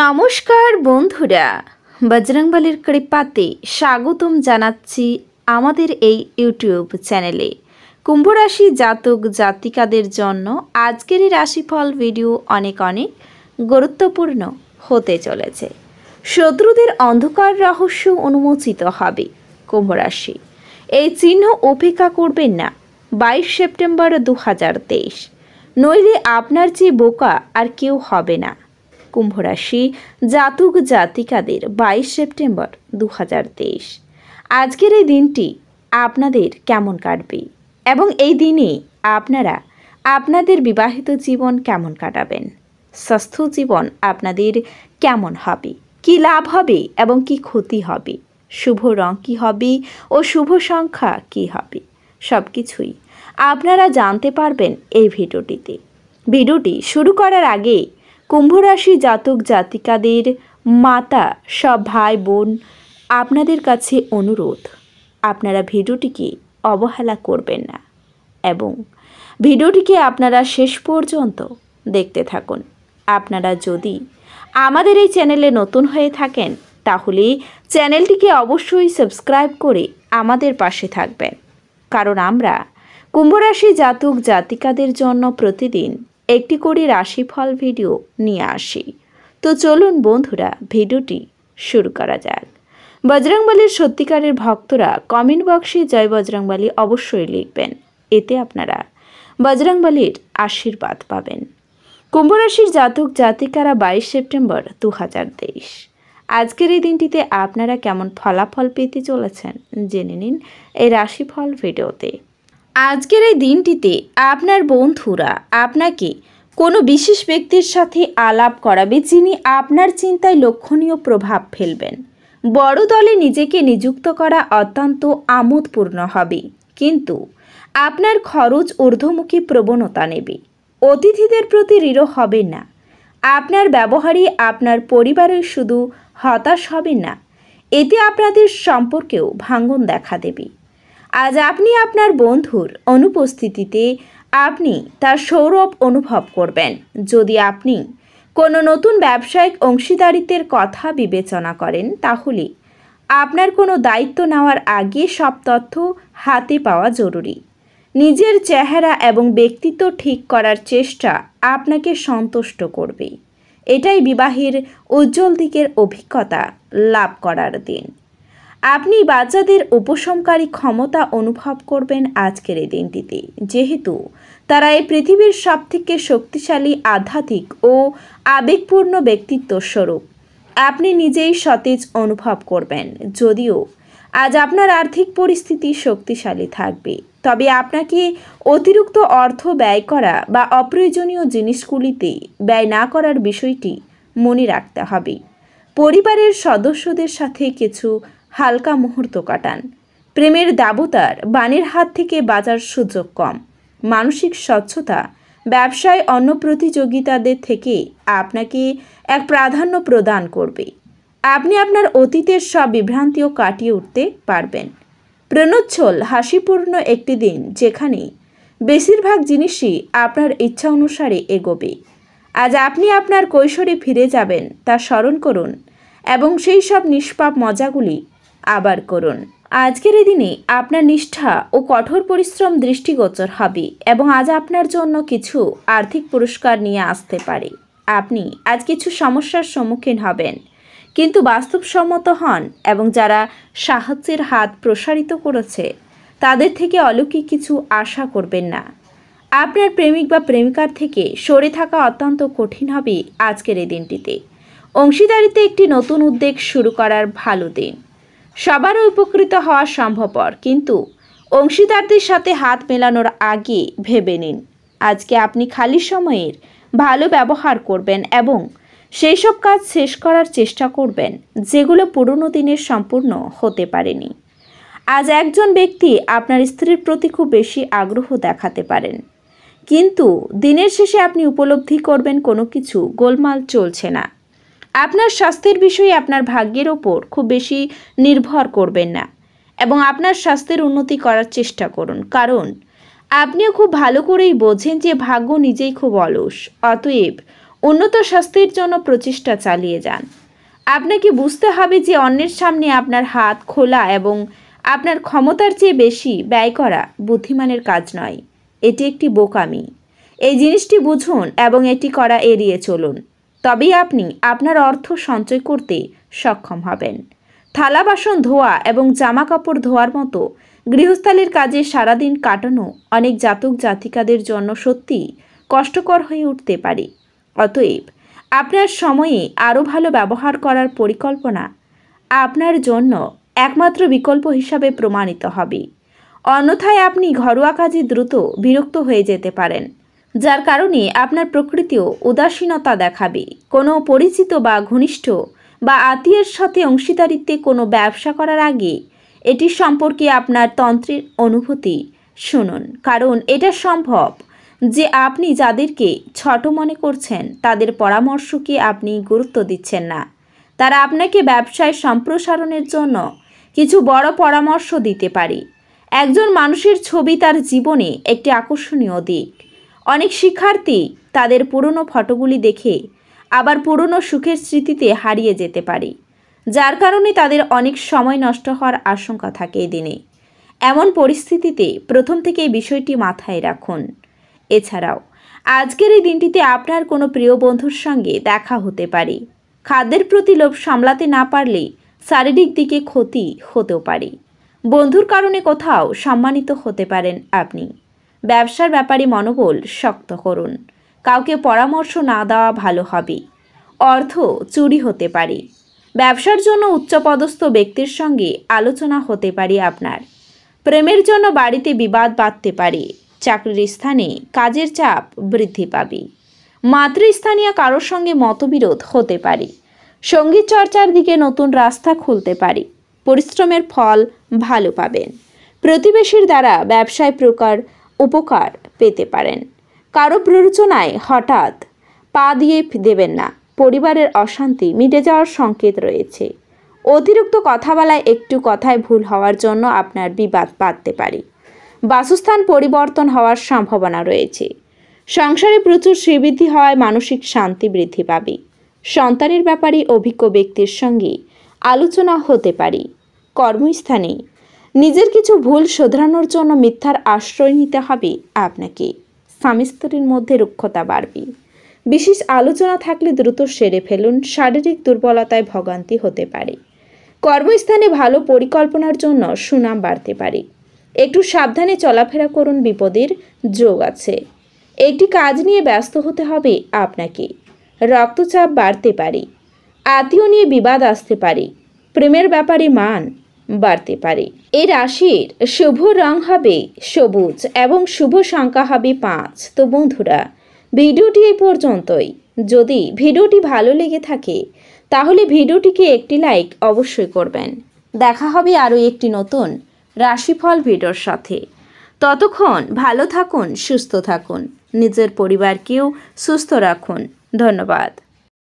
নমস্কার বন্ধুরা বজরংবালির কৃপাতে স্বাগতম জানাচ্ছি আমাদের এই ইউটিউব চ্যানেলে কুম্ভরাশি জাতক জাতিকাদের জন্য আজকের রাশিফল ভিডিও অনেক অনেক গুরুত্বপূর্ণ হতে চলেছে শত্রুদের অন্ধকার রহস্য উন্মোচিত হবে কুম্ভরাশি এই চিহ্ন উপেক্ষা করবেন না বাইশ সেপ্টেম্বর দু নইলে আপনার যে বোকা আর কেউ হবে না কুম্ভ রাশি জাতক জাতিকাদের বাইশ সেপ্টেম্বর দু আজকের এই দিনটি আপনাদের কেমন কাটবে এবং এই দিনে আপনারা আপনাদের বিবাহিত জীবন কেমন কাটাবেন স্বাস্থ্য জীবন আপনাদের কেমন হবে কি লাভ হবে এবং কি ক্ষতি হবে শুভ রং কি হবে ও শুভ সংখ্যা কি হবে সব কিছুই আপনারা জানতে পারবেন এই ভিডিওটিতে ভিডিওটি শুরু করার আগে কুম্ভরাশি জাতক জাতিকাদের মাতা সব ভাই বোন আপনাদের কাছে অনুরোধ আপনারা ভিডিওটিকে অবহেলা করবেন না এবং ভিডিওটিকে আপনারা শেষ পর্যন্ত দেখতে থাকুন আপনারা যদি আমাদের এই চ্যানেলে নতুন হয়ে থাকেন তাহলে চ্যানেলটিকে অবশ্যই সাবস্ক্রাইব করে আমাদের পাশে থাকবেন কারণ আমরা কুম্ভরাশি জাতক জাতিকাদের জন্য প্রতিদিন একটি করে রাশিফল ভিডিও নিয়ে আসি তো চলুন বন্ধুরা ভিডিওটি শুরু করা যাক বজরংবলীর সত্যিকারের ভক্তরা কমেন্ট বক্সে জয় বজরংবলী অবশ্যই লিখবেন এতে আপনারা বজরংবলীর আশীর্বাদ পাবেন কুম্ভরাশির জাতক জাতিকারা বাইশ সেপ্টেম্বর দু আজকের এই দিনটিতে আপনারা কেমন ফলাফল পেতে চলেছেন জেনে নিন এই রাশিফল ভিডিওতে আজকের এই দিনটিতে আপনার বন্ধুরা আপনাকে কোনো বিশেষ ব্যক্তির সাথে আলাপ করাবে যিনি আপনার চিন্তায় লক্ষণীয় প্রভাব ফেলবেন বড় দলে নিজেকে নিযুক্ত করা অত্যন্ত আমোদপূর্ণ হবে কিন্তু আপনার খরচ ঊর্ধ্বমুখী প্রবণতা নেবে অতিথিদের প্রতি ঋঢ় হবে না আপনার ব্যবহারই আপনার পরিবারের শুধু হতাশ হবে না এতে আপনাদের সম্পর্কেও ভাঙ্গন দেখা দেবে আজ আপনি আপনার বন্ধুর অনুপস্থিতিতে আপনি তার সৌরভ অনুভব করবেন যদি আপনি কোনো নতুন ব্যবসায়িক অংশীদারিত্বের কথা বিবেচনা করেন তাহলে আপনার কোনো দায়িত্ব নেওয়ার আগে সব তথ্য হাতে পাওয়া জরুরি নিজের চেহারা এবং ব্যক্তিত্ব ঠিক করার চেষ্টা আপনাকে সন্তুষ্ট করবে এটাই বিবাহের উজ্জ্বল দিকের অভিজ্ঞতা লাভ করার দিন আপনি বাচ্চাদের উপশমকারী ক্ষমতা অনুভব করবেন আজকের এই দিনটিতে যেহেতু তারা এই পৃথিবীর সবথেকে শক্তিশালী আধ্যাত্মিক ও আবেগপূর্ণ ব্যক্তিত্ব স্বরূপ আপনি নিজেই সতেজ অনুভব করবেন যদিও আজ আপনার আর্থিক পরিস্থিতি শক্তিশালী থাকবে তবে আপনাকে অতিরিক্ত অর্থ ব্যয় করা বা অপ্রয়োজনীয় জিনিসগুলিতে ব্যয় না করার বিষয়টি মনে রাখতে হবে পরিবারের সদস্যদের সাথে কিছু হালকা মুহূর্ত কাটান প্রেমের দাবতার বানের হাত থেকে বাজার সুযোগ কম মানসিক স্বচ্ছতা ব্যবসায় অন্য প্রতিযোগিতাদের থেকে আপনাকে এক প্রাধান্য প্রদান করবে আপনি আপনার অতীতের সব বিভ্রান্তিও কাটিয়ে উঠতে পারবেন প্রণোচ্ছল হাসিপূর্ণ একটি দিন যেখানে বেশিরভাগ জিনিসই আপনার ইচ্ছা অনুসারে এগোবে আজ আপনি আপনার কৈশোরে ফিরে যাবেন তা স্মরণ করুন এবং সেই সব নিষ্পাপ মজাগুলি আবার করুন আজকের এই দিনে আপনার নিষ্ঠা ও কঠোর পরিশ্রম দৃষ্টিগোচর হবে এবং আজ আপনার জন্য কিছু আর্থিক পুরস্কার নিয়ে আসতে পারে আপনি আজ কিছু সমস্যার সম্মুখীন হবেন কিন্তু বাস্তবসম্মত হন এবং যারা সাহায্যের হাত প্রসারিত করেছে তাদের থেকে অলৌকিক কিছু আশা করবেন না আপনার প্রেমিক বা প্রেমিকার থেকে সরে থাকা অত্যন্ত কঠিন হবে আজকের এই দিনটিতে অংশীদারিতে একটি নতুন উদ্যোগ শুরু করার ভালো দিন সবারও উপকৃত হওয়া সম্ভবপর কিন্তু অংশীদারদের সাথে হাত মেলানোর আগে ভেবে নিন আজকে আপনি খালি সময়ের ভালো ব্যবহার করবেন এবং সেই সব কাজ শেষ করার চেষ্টা করবেন যেগুলো পুরনো দিনের সম্পূর্ণ হতে পারেনি আজ একজন ব্যক্তি আপনার স্ত্রীর প্রতি খুব বেশি আগ্রহ দেখাতে পারেন কিন্তু দিনের শেষে আপনি উপলব্ধি করবেন কোনো কিছু গোলমাল চলছে না আপনার স্বাস্থ্যের বিষয়ে আপনার ভাগ্যের ওপর খুব বেশি নির্ভর করবেন না এবং আপনার স্বাস্থ্যের উন্নতি করার চেষ্টা করুন কারণ আপনিও খুব ভালো করেই বোঝেন যে ভাগ্য নিজেই খুব অলস অতএব উন্নত স্বাস্থ্যের জন্য প্রচেষ্টা চালিয়ে যান আপনাকে বুঝতে হবে যে অন্যের সামনে আপনার হাত খোলা এবং আপনার ক্ষমতার চেয়ে বেশি ব্যয় করা বুদ্ধিমানের কাজ নয় এটি একটি বোকামি এই জিনিসটি বুঝুন এবং এটি করা এড়িয়ে চলুন তবেই আপনি আপনার অর্থ সঞ্চয় করতে সক্ষম হবেন থালা বাসন ধোয়া এবং জামা কাপড় ধোয়ার মতো গৃহস্থালির কাজে সারাদিন কাটানো অনেক জাতক জাতিকাদের জন্য সত্যি কষ্টকর হয়ে উঠতে পারে অতএব আপনার সময়ে আরও ভালো ব্যবহার করার পরিকল্পনা আপনার জন্য একমাত্র বিকল্প হিসাবে প্রমাণিত হবে অন্যথায় আপনি ঘরোয়া কাজে দ্রুত বিরক্ত হয়ে যেতে পারেন যার কারণে আপনার প্রকৃতিও উদাসীনতা দেখাবে কোনো পরিচিত বা ঘনিষ্ঠ বা আত্মীয়ের সাথে অংশীদারিত্বে কোনো ব্যবসা করার আগে এটি সম্পর্কে আপনার তন্ত্রের অনুভূতি শুনুন কারণ এটা সম্ভব যে আপনি যাদেরকে ছোট মনে করছেন তাদের পরামর্শকে আপনি গুরুত্ব দিচ্ছেন না তারা আপনাকে ব্যবসায় সম্প্রসারণের জন্য কিছু বড় পরামর্শ দিতে পারে একজন মানুষের ছবি তার জীবনে একটি আকর্ষণীয় দিক অনেক শিক্ষার্থী তাদের পুরনো ফটোগুলি দেখে আবার পুরনো সুখের স্মৃতিতে হারিয়ে যেতে পারে যার কারণে তাদের অনেক সময় নষ্ট হওয়ার আশঙ্কা থাকে দিনে এমন পরিস্থিতিতে প্রথম থেকে এই বিষয়টি মাথায় রাখুন এছাড়াও আজকের এই দিনটিতে আপনার কোনো প্রিয় বন্ধুর সঙ্গে দেখা হতে পারে খাদ্যের প্রতি লোভ সামলাতে না পারলে শারীরিক দিকে ক্ষতি হতেও পারে বন্ধুর কারণে কোথাও সম্মানিত হতে পারেন আপনি ব্যবসার ব্যাপারে মনোবল শক্ত করুন কাউকে পরামর্শ না দেওয়া ভালো হবে অর্থ চুরি হতে পারে ব্যবসার জন্য উচ্চপদস্থ ব্যক্তির সঙ্গে আলোচনা হতে পারে আপনার প্রেমের জন্য বাড়িতে বিবাদ বাঁধতে পারে চাকরির স্থানে কাজের চাপ বৃদ্ধি পাবে মাতৃস্থানীয় কারোর সঙ্গে মতবিরোধ হতে পারে সঙ্গীত চর্চার দিকে নতুন রাস্তা খুলতে পারে পরিশ্রমের ফল ভালো পাবেন প্রতিবেশীর দ্বারা ব্যবসায় প্রকার উপকার পেতে পারেন কারো প্ররোচনায় হঠাৎ পা দিয়ে দেবেন না পরিবারের অশান্তি মিটে যাওয়ার সংকেত রয়েছে অতিরিক্ত কথা বলায় একটু কথায় ভুল হওয়ার জন্য আপনার বিবাদ বাঁধতে পারে বাসস্থান পরিবর্তন হওয়ার সম্ভাবনা রয়েছে সংসারে প্রচুর শ্রীবৃদ্ধি হওয়ায় মানসিক শান্তি বৃদ্ধি পাবে সন্তানের ব্যাপারে অভিজ্ঞ ব্যক্তির সঙ্গে আলোচনা হতে পারে কর্মস্থানে নিজের কিছু ভুল শোধরানোর জন্য মিথ্যার আশ্রয় নিতে হবে আপনাকে স্বামী স্ত্রীর মধ্যে রুক্ষতা বাড়বে বিশেষ আলোচনা থাকলে দ্রুত সেরে ফেলুন শারীরিক দুর্বলতায় ভোগান্তি হতে পারে কর্মস্থানে ভালো পরিকল্পনার জন্য সুনাম বাড়তে পারে একটু সাবধানে চলাফেরা করুন বিপদের যোগ আছে একটি কাজ নিয়ে ব্যস্ত হতে হবে আপনাকে রক্তচাপ বাড়তে পারে আত্মীয় নিয়ে বিবাদ আসতে পারে প্রেমের ব্যাপারে মান বাড়তে পারে এ রাশির শুভ রং হবে সবুজ এবং শুভ সংখ্যা হবে পাঁচ তো বন্ধুরা ভিডিওটি এই পর্যন্তই যদি ভিডিওটি ভালো লেগে থাকে তাহলে ভিডিওটিকে একটি লাইক অবশ্যই করবেন দেখা হবে আরও একটি নতুন রাশিফল ভিডিওর সাথে ততক্ষণ ভালো থাকুন সুস্থ থাকুন নিজের পরিবারকেও সুস্থ রাখুন ধন্যবাদ